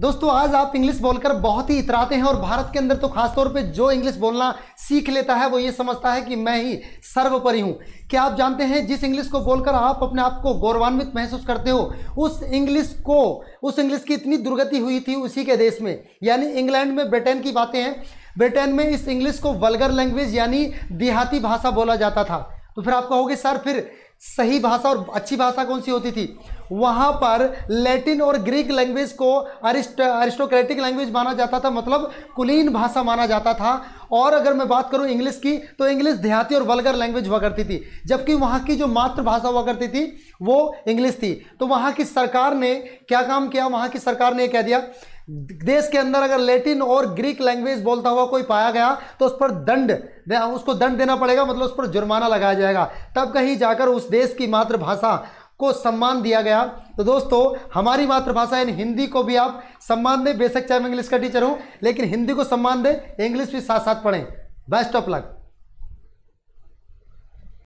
दोस्तों आज आप इंग्लिश बोलकर बहुत ही इतराते हैं और भारत के अंदर तो खासतौर पे जो इंग्लिश बोलना सीख लेता है वो ये समझता है कि मैं ही सर्वोपरि हूँ क्या आप जानते हैं जिस इंग्लिश को बोलकर आप अपने आप को गौरवान्वित महसूस करते हो उस इंग्लिश को उस इंग्लिश की इतनी दुर्गति हुई थी उसी के देश में यानी इंग्लैंड में ब्रिटेन की बातें हैं ब्रिटेन में इस इंग्लिश को वलगर लैंग्वेज यानी देहाती भाषा बोला जाता था तो फिर आप कहोगे सर फिर सही भाषा और अच्छी भाषा कौन सी होती थी वहाँ पर लैटिन और ग्रीक लैंग्वेज को अरिस्ट अरिस्टोक्रेटिक लैंग्वेज माना जाता था मतलब कुलीन भाषा माना जाता था और अगर मैं बात करूँ इंग्लिश की तो इंग्लिश देहाती और वलगर लैंग्वेज हुआ करती थी जबकि वहाँ की जो मातृभाषा हुआ करती थी वो इंग्लिश थी तो वहाँ की सरकार ने क्या काम किया वहाँ की सरकार ने कह दिया देश के अंदर अगर लेटिन और ग्रीक लैंग्वेज बोलता हुआ कोई पाया गया तो उस पर दंड उसको दंड देना पड़ेगा मतलब उस पर जुर्माना लगाया जाएगा तब कहीं जाकर उस देश की मातृभाषा को सम्मान दिया गया तो दोस्तों हमारी मातृभाषा यानी हिंदी को भी आप सम्मान दें बेशक चाहे मैं इंग्लिश का टीचर हूँ लेकिन हिंदी को सम्मान दें इंग्लिश भी साथ साथ पढ़ें बेस्ट ऑफ लक